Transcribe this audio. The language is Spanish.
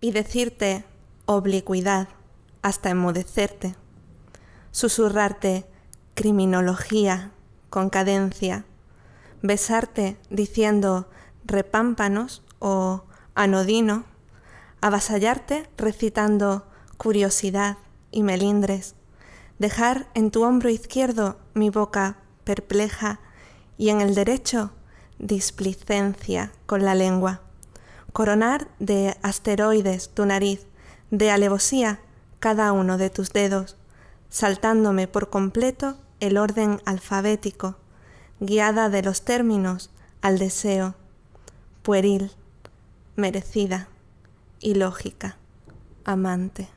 y decirte oblicuidad hasta enmudecerte, susurrarte criminología con cadencia, besarte diciendo repámpanos o anodino, avasallarte recitando curiosidad y melindres, dejar en tu hombro izquierdo mi boca perpleja y en el derecho displicencia con la lengua coronar de asteroides tu nariz, de alevosía cada uno de tus dedos, saltándome por completo el orden alfabético, guiada de los términos al deseo, pueril, merecida, ilógica, amante.